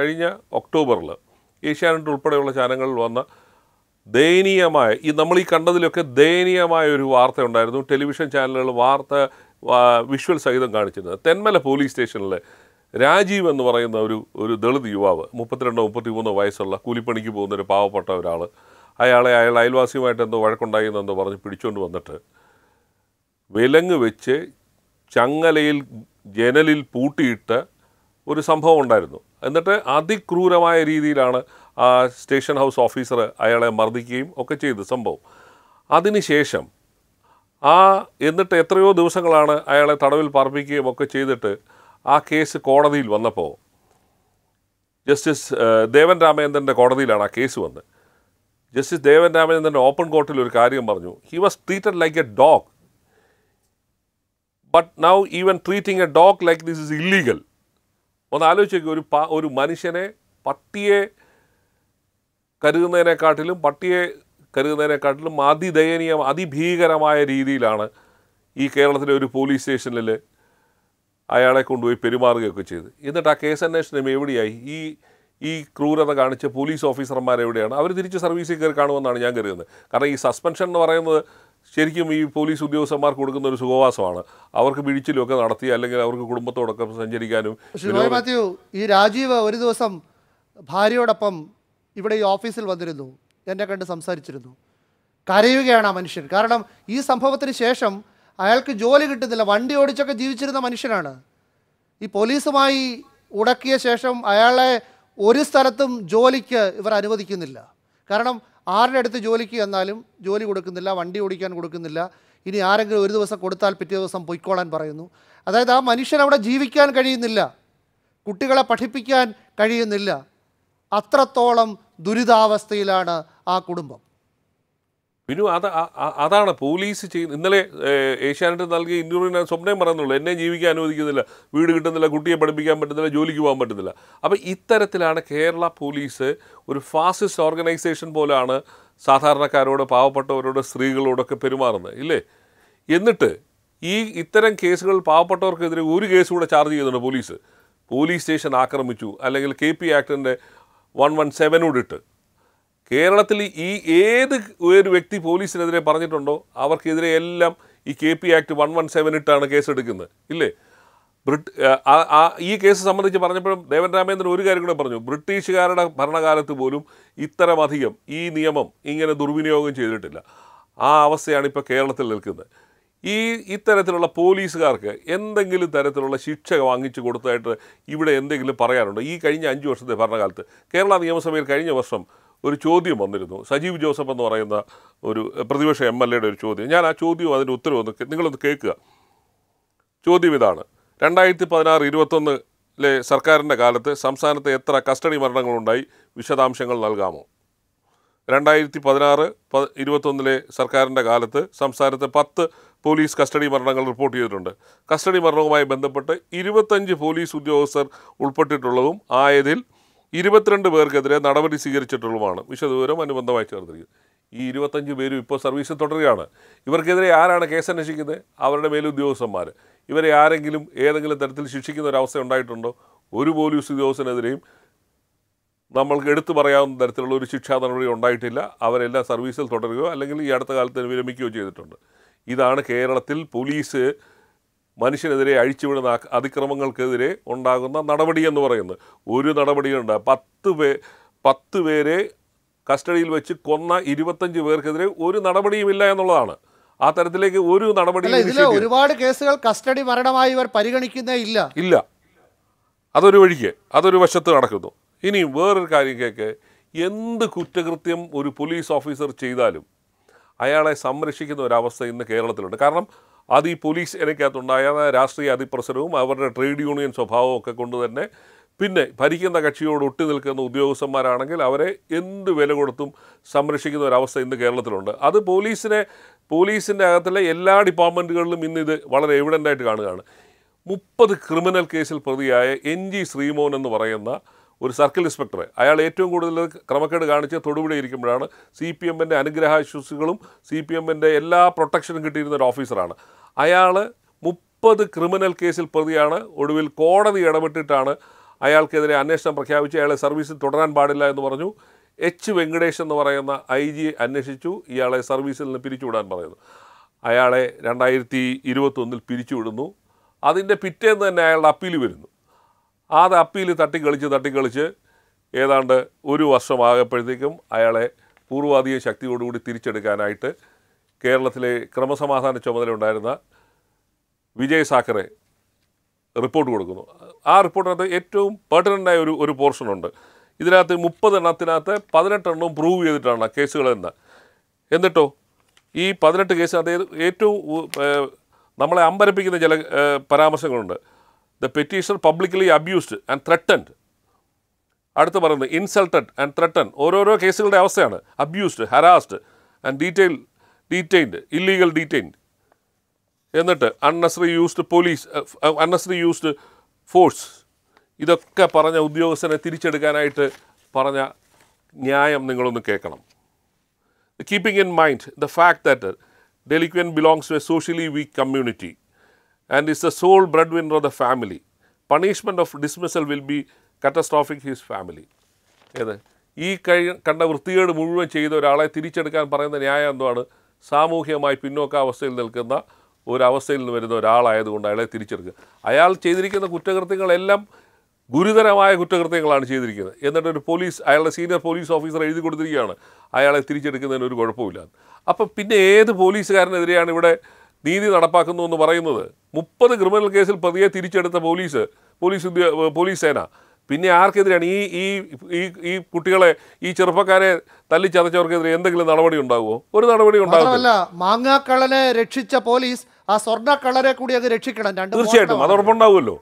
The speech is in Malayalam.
കഴിഞ്ഞ ഒക്ടോബറിൽ ഏഷ്യാനെറ്റ് ഉൾപ്പെടെയുള്ള ചാനലുകളിൽ വന്ന ദയനീയമായ ഈ നമ്മൾ ഈ കണ്ടതിലൊക്കെ ദയനീയമായ ഒരു വാർത്ത ഉണ്ടായിരുന്നു ടെലിവിഷൻ ചാനലുകൾ വാർത്ത വിഷ്വൽ സഹിതം കാണിച്ചിരുന്നത് തെന്മല പോലീസ് സ്റ്റേഷനിൽ രാജീവ് എന്ന് പറയുന്ന ഒരു ഒരു ദളിത് യുവാവ് മുപ്പത്തിരണ്ടോ മുപ്പത്തിമൂന്നോ വയസ്സുള്ള കൂലിപ്പണിക്ക് പോകുന്ന ഒരു പാവപ്പെട്ട ഒരാൾ അയാളെ അയാൾ അയൽവാസിയുമായിട്ട് എന്തോ വഴക്കുണ്ടായി എന്നെന്തോ പറഞ്ഞ് പിടിച്ചുകൊണ്ട് വന്നിട്ട് വിലങ്ങ് വെച്ച് ചങ്ങലയിൽ ജനലിൽ പൂട്ടിയിട്ട് ഒരു സംഭവം ഉണ്ടായിരുന്നു എന്നിട്ട് അതിക്രൂരമായ രീതിയിലാണ് ആ സ്റ്റേഷൻ ഹൗസ് ഓഫീസർ അയാളെ മർദ്ദിക്കുകയും ഒക്കെ ചെയ്തു സംഭവം അതിനുശേഷം ആ എന്നിട്ട് എത്രയോ ദിവസങ്ങളാണ് അയാളെ തടവിൽ പാർപ്പിക്കുകയും ഒക്കെ ചെയ്തിട്ട് ആ കേസ് കോടതിയിൽ വന്നപ്പോൾ ജസ്റ്റിസ് ദേവൻ രാമചന്ദ്രൻ്റെ കോടതിയിലാണ് ആ കേസ് വന്ന് ജസ്റ്റിസ് ദേവൻ രാമചന്ദ്രൻ്റെ ഓപ്പൺ കോർട്ടിൽ ഒരു കാര്യം പറഞ്ഞു he was treated like a dog but now even treating a dog like this is illegal ഒന്ന് ആലോചിച്ചു ഒരു ഒരു മനുഷ്യനെ പട്ടിയെ കരുതുന്നതിനെക്കാട്ടിലും പട്ടിയെ കരുതുന്നതിനെക്കാട്ടിലും അതിദയനീയ അതിഭീകരമായ രീതിയിലാണ് ഈ കേരളത്തിലെ ഒരു പോലീസ് സ്റ്റേഷനിൽ അയാളെ കൊണ്ടുപോയി പെരുമാറുകയൊക്കെ ചെയ്ത് എന്നിട്ട് ആ കേസ് അന്വേഷണം എവിടെയായി ഈ ഈ ക്രൂരത കാണിച്ച പോലീസ് ഓഫീസർമാരെവിടെയാണ് അവർ തിരിച്ച് സർവീസിൽ കയറി കാണുമെന്നാണ് ഞാൻ കരുതുന്നത് കാരണം ഈ സസ്പെൻഷൻ എന്ന് പറയുന്നത് ശരിക്കും ഈ പോലീസ് ഉദ്യോഗസ്ഥന്മാർ കൊടുക്കുന്ന ഒരു സുഖവാസമാണ് അവർക്ക് ഒക്കെ നടത്തി അല്ലെങ്കിൽ അവർക്ക് കുടുംബത്തോടൊപ്പം സഞ്ചരിക്കാനും മാത്യു ഈ രാജീവ് ഒരു ദിവസം ഭാര്യയോടൊപ്പം ഇവിടെ ഈ ഓഫീസിൽ വന്നിരുന്നു എന്നെ കണ്ട് സംസാരിച്ചിരുന്നു കരയുകയാണ് ആ മനുഷ്യൻ കാരണം ഈ സംഭവത്തിന് ശേഷം അയാൾക്ക് ജോലി കിട്ടുന്നില്ല വണ്ടി ഓടിച്ചൊക്കെ ജീവിച്ചിരുന്ന മനുഷ്യനാണ് ഈ പോലീസുമായി ഉടക്കിയ ശേഷം അയാളെ ഒരു സ്ഥലത്തും ജോലിക്ക് ഇവർ അനുവദിക്കുന്നില്ല കാരണം ആരുടെ അടുത്ത് ജോലിക്ക് വന്നാലും ജോലി കൊടുക്കുന്നില്ല വണ്ടി ഓടിക്കാൻ കൊടുക്കുന്നില്ല ഇനി ആരെങ്കിലും ഒരു ദിവസം കൊടുത്താൽ പിറ്റേ ദിവസം പൊയ്ക്കോളാൻ പറയുന്നു അതായത് ആ മനുഷ്യൻ അവിടെ ജീവിക്കാൻ കഴിയുന്നില്ല കുട്ടികളെ പഠിപ്പിക്കാൻ കഴിയുന്നില്ല അത്രത്തോളം ദുരിതാവസ്ഥയിലാണ് ആ കുടുംബം ബിനു അത് അതാണ് പോലീസ് ചെയ്യുന്നത് ഇന്നലെ ഏഷ്യാനെറ്റ് നൽകിയ ഇന്റർവ്യൂ ഞാൻ സ്വപ്നം പറയുന്നുള്ളൂ എന്നെ ജീവിക്കാൻ അനുവദിക്കുന്നില്ല വീട് കിട്ടുന്നില്ല കുട്ടിയെ പഠിപ്പിക്കാൻ പറ്റുന്നില്ല ജോലിക്ക് പോകാൻ പറ്റുന്നില്ല അപ്പോൾ ഇത്തരത്തിലാണ് കേരള പോലീസ് ഒരു ഫാസിസ്റ്റ് ഓർഗനൈസേഷൻ പോലെയാണ് സാധാരണക്കാരോട് പാവപ്പെട്ടവരോട് സ്ത്രീകളോടൊക്കെ പെരുമാറുന്നത് ഇല്ലേ എന്നിട്ട് ഈ ഇത്തരം കേസുകൾ പാവപ്പെട്ടവർക്കെതിരെ ഒരു കേസ് കൂടെ ചാർജ് ചെയ്യുന്നുണ്ട് പോലീസ് പോലീസ് സ്റ്റേഷൻ ആക്രമിച്ചു അല്ലെങ്കിൽ കെ പി ആക്ടിൻ്റെ വൺ വൺ സെവനോട് ഇട്ട് കേരളത്തിൽ ഈ ഏത് ഒരു വ്യക്തി പോലീസിനെതിരെ പറഞ്ഞിട്ടുണ്ടോ അവർക്കെതിരെ എല്ലാം ഈ K P act one one seven ഇട്ടാണ് കേസെടുക്കുന്നത് ഇല്ലേ ബ്രിട്ട് ഈ കേസ് സംബന്ധിച്ച് പറഞ്ഞപ്പോഴും ദേവൻ രാമേന്ദ്രൻ ഒരു കാര്യം കൂടെ പറഞ്ഞു ബ്രിട്ടീഷുകാരുടെ ഭരണകാലത്ത് പോലും ഇത്തരം ഈ നിയമം ഇങ്ങനെ ദുർവിനിയോഗം ചെയ്തിട്ടില്ല ആ അവസ്ഥയാണ് ഇപ്പോൾ കേരളത്തിൽ നിൽക്കുന്നത് ഈ ഇത്തരത്തിലുള്ള പോലീസുകാർക്ക് എന്തെങ്കിലും തരത്തിലുള്ള ശിക്ഷ വാങ്ങിച്ചു കൊടുത്തായിട്ട് ഇവിടെ എന്തെങ്കിലും പറയാനുണ്ടോ ഈ കഴിഞ്ഞ അഞ്ച് വർഷത്തെ ഭരണകാലത്ത് കേരള നിയമസഭയിൽ കഴിഞ്ഞ വർഷം ഒരു ചോദ്യം വന്നിരുന്നു സജീവ് ജോസഫ് എന്ന് പറയുന്ന ഒരു പ്രതിപക്ഷ എം എൽ എയുടെ ഒരു ചോദ്യം ഞാൻ ആ ചോദ്യവും അതിൻ്റെ ഉത്തരവും ഒന്ന് നിങ്ങളൊന്ന് കേൾക്കുക ചോദ്യം ഇതാണ് രണ്ടായിരത്തി പതിനാറ് ഇരുപത്തൊന്നിലെ സർക്കാരിൻ്റെ കാലത്ത് സംസ്ഥാനത്ത് എത്ര കസ്റ്റഡി മരണങ്ങളുണ്ടായി വിശദാംശങ്ങൾ നൽകാമോ രണ്ടായിരത്തി പതിനാറ് പ ഇരുപത്തൊന്നിലെ സർക്കാരിൻ്റെ കാലത്ത് സംസ്ഥാനത്ത് പത്ത് പോലീസ് കസ്റ്റഡി മരണങ്ങൾ റിപ്പോർട്ട് ചെയ്തിട്ടുണ്ട് കസ്റ്റഡി മരണവുമായി ബന്ധപ്പെട്ട് ഇരുപത്തഞ്ച് പോലീസ് ഉദ്യോഗസ്ഥർ ഉൾപ്പെട്ടിട്ടുള്ളതും ആയതിൽ ഇരുപത്തിരണ്ട് പേർക്കെതിരെ നടപടി സ്വീകരിച്ചിട്ടുള്ളതുമാണ് വിശദവിവരം അനുബന്ധമായി ചേർത്തിരിക്കുന്നത് ഈ ഇരുപത്തഞ്ച് പേരും ഇപ്പോൾ സർവീസിൽ തുടരുകയാണ് ഇവർക്കെതിരെ ആരാണ് കേസ് അന്വേഷിക്കുന്നത് അവരുടെ മേലുദ്യോഗസ്ഥന്മാർ ഇവരെ ആരെങ്കിലും ഏതെങ്കിലും തരത്തിൽ ശിക്ഷിക്കുന്ന ഒരു ഉണ്ടായിട്ടുണ്ടോ ഒരു പോലീസ് ഉദ്യോഗസ്ഥനെതിരെയും നമ്മൾക്ക് എടുത്തു പറയാവുന്ന തരത്തിലുള്ള ഒരു ശിക്ഷാ നടപടി ഉണ്ടായിട്ടില്ല അവരെല്ലാം സർവീസിൽ തുടരുകയോ അല്ലെങ്കിൽ ഈ അടുത്ത കാലത്ത് വിരമിക്കുകയോ ചെയ്തിട്ടുണ്ട് ഇതാണ് കേരളത്തിൽ പോലീസ് മനുഷ്യനെതിരെ അഴിച്ചുവിടുന്ന അതിക്രമങ്ങൾക്കെതിരെ ഉണ്ടാകുന്ന നടപടി എന്ന് പറയുന്നത് ഒരു നടപടിയുണ്ട് പത്ത് പേ പത്ത് പേരെ കസ്റ്റഡിയിൽ വെച്ച് കൊന്ന ഇരുപത്തഞ്ച് പേർക്കെതിരെ ഒരു നടപടിയുമില്ല എന്നുള്ളതാണ് ആ തരത്തിലേക്ക് ഒരു നടപടി ഒരുപാട് കേസുകൾ കസ്റ്റഡി മരണമായി ഇവർ പരിഗണിക്കുന്നേ ഇല്ല ഇല്ല അതൊരു വഴിക്ക് അതൊരു വശത്ത് നടക്കുന്നു ഇനി വേറൊരു കാര്യം കേൾക്ക് എന്ത് കുറ്റകൃത്യം ഒരു പോലീസ് ഓഫീസർ ചെയ്താലും അയാളെ സംരക്ഷിക്കുന്ന ഒരവസ്ഥ ഇന്ന് കേരളത്തിലുണ്ട് കാരണം അത് ഈ പോലീസ് എനിക്കകത്തുണ്ടായ രാഷ്ട്രീയ അതിപ്രസരവും അവരുടെ ട്രേഡ് യൂണിയൻ സ്വഭാവവും ഒക്കെ കൊണ്ട് തന്നെ പിന്നെ ഭരിക്കുന്ന കക്ഷിയോട് ഒട്ടി നിൽക്കുന്ന ഉദ്യോഗസ്ഥന്മാരാണെങ്കിൽ അവരെ എന്ത് വില കൊടുത്തും സംരക്ഷിക്കുന്ന ഒരവസ്ഥ ഇന്ന് കേരളത്തിലുണ്ട് അത് പോലീസിനെ പോലീസിൻ്റെ അകത്തിലെ എല്ലാ ഡിപ്പാർട്ട്മെൻറ്റുകളിലും ഇന്ന് ഇത് വളരെ എവിഡൻ്റായിട്ട് കാണുകയാണ് മുപ്പത് ക്രിമിനൽ കേസിൽ പ്രതിയായ എൻ ജി ശ്രീമോൻ എന്ന് പറയുന്ന ഒരു സർക്കിൾ ഇൻസ്പെക്ടറെ അയാൾ ഏറ്റവും കൂടുതൽ ക്രമക്കേട് കാണിച്ച് തൊടുപുഴ ഇരിക്കുമ്പോഴാണ് സി പി എമ്മിൻ്റെ അനുഗ്രഹാശ്വസികളും സി പി എമ്മിൻ്റെ എല്ലാ പ്രൊട്ടക്ഷനും കിട്ടിയിരുന്ന ഒരു ഓഫീസറാണ് അയാൾ മുപ്പത് ക്രിമിനൽ കേസിൽ പ്രതിയാണ് ഒടുവിൽ കോടതി ഇടപെട്ടിട്ടാണ് അയാൾക്കെതിരെ അന്വേഷണം പ്രഖ്യാപിച്ച് അയാളെ സർവീസിൽ തുടരാൻ പാടില്ല എന്ന് പറഞ്ഞു എച്ച് വെങ്കടേഷ് എന്ന് പറയുന്ന ഐ ജി അന്വേഷിച്ചു ഇയാളെ സർവീസിൽ നിന്ന് പിരിച്ചുവിടാൻ പറയുന്നു അയാളെ രണ്ടായിരത്തി ഇരുപത്തൊന്നിൽ പിരിച്ചുവിടുന്നു അതിൻ്റെ പിറ്റേന്ന് തന്നെ അയാളുടെ അപ്പീൽ വരുന്നു അത് അപ്പീൽ തട്ടിക്കളിച്ച് തട്ടിക്കളിച്ച് ഏതാണ്ട് ഒരു വർഷമാകപ്പോഴത്തേക്കും അയാളെ പൂർവാധിക ശക്തിയോടുകൂടി തിരിച്ചെടുക്കാനായിട്ട് കേരളത്തിലെ ക്രമസമാധാന ചുമതല ഉണ്ടായിരുന്ന വിജയ് സാക്കറെ റിപ്പോർട്ട് കൊടുക്കുന്നു ആ റിപ്പോർട്ടിനകത്ത് ഏറ്റവും പെർട്ടനൻ്റായ ഒരു ഒരു പോർഷനുണ്ട് ഇതിനകത്ത് മുപ്പതെണ്ണത്തിനകത്ത് പതിനെട്ടെണ്ണവും പ്രൂവ് ചെയ്തിട്ടാണ് കേസുകളെന്ന് എന്നിട്ടോ ഈ പതിനെട്ട് കേസിനകത്ത് ഏറ്റവും നമ്മളെ അമ്പരപ്പിക്കുന്ന ചില പരാമർശങ്ങളുണ്ട് the petitioner publicly abused and threatened അടുത്ത് പറയുന്നത് ഇൻസൾട്ടഡ് ആൻഡ് ത്രട്ടൺ ഓരോരോ കേസുകളുടെ അവസ്ഥയാണ് abused harassed and detail detained illegal detained എന്നിട്ട് unnecessary used police unnecessary used force ഇതൊക്കെ പറഞ്ഞ ഉദ്യോഗസ്ഥനെ തിരിച്ചെടുക്കാനായിട്ട് പറഞ്ഞ ന്യായം നിങ്ങളൊന്ന് കേൾക്കണം keeping in mind the fact that delinquent belongs to a socially weak community and is the sole breadwinner of the family. Punishment of dismissal will be catastrophic his family. ഏത് ഈ കഴി കണ്ട വൃത്തികേട് മുഴുവൻ ചെയ്ത ഒരാളെ തിരിച്ചെടുക്കാൻ പറയുന്ന ന്യായം എന്താണ് സാമൂഹികമായി പിന്നോക്കാവസ്ഥയിൽ നിൽക്കുന്ന ഒരവസ്ഥയിൽ നിന്ന് വരുന്ന ഒരാളായതുകൊണ്ട് അയാളെ തിരിച്ചെടുക്കുക അയാൾ ചെയ്തിരിക്കുന്ന കുറ്റകൃത്യങ്ങളെല്ലാം ഗുരുതരമായ കുറ്റകൃത്യങ്ങളാണ് ചെയ്തിരിക്കുന്നത് എന്നിട്ട് ഒരു പോലീസ് അയാളുടെ സീനിയർ പോലീസ് ഓഫീസർ എഴുതി കൊടുത്തിരിക്കുകയാണ് അയാളെ തിരിച്ചെടുക്കുന്നതിന് ഒരു കുഴപ്പമില്ല അപ്പം പിന്നെ ഏത് പോലീസുകാരനെതിരെയാണ് ഇവിടെ നീതി നടപ്പാക്കുന്നു എന്ന് പറയുന്നത് മുപ്പത് ക്രിമിനൽ കേസിൽ പ്രതിയെ തിരിച്ചെടുത്ത പോലീസ് പോലീസ് ഉദ്യോ പോലീസ് സേന പിന്നെ ആർക്കെതിരെയാണ് ഈ ഈ ഈ ഈ കുട്ടികളെ ഈ ചെറുപ്പക്കാരെ തല്ലിച്ചതച്ചവർക്കെതിരെ എന്തെങ്കിലും നടപടി ഉണ്ടാകുമോ ഒരു നടപടി ഉണ്ടാകുമല്ല മാങ്ങാക്കള്ളനെ രക്ഷിച്ച പോലീസ് ആ സ്വർണ്ണക്കള്ളരെ കൂടി അത് രക്ഷിക്കണം തീർച്ചയായിട്ടും അതോടൊപ്പം ഉണ്ടാവുമല്ലോ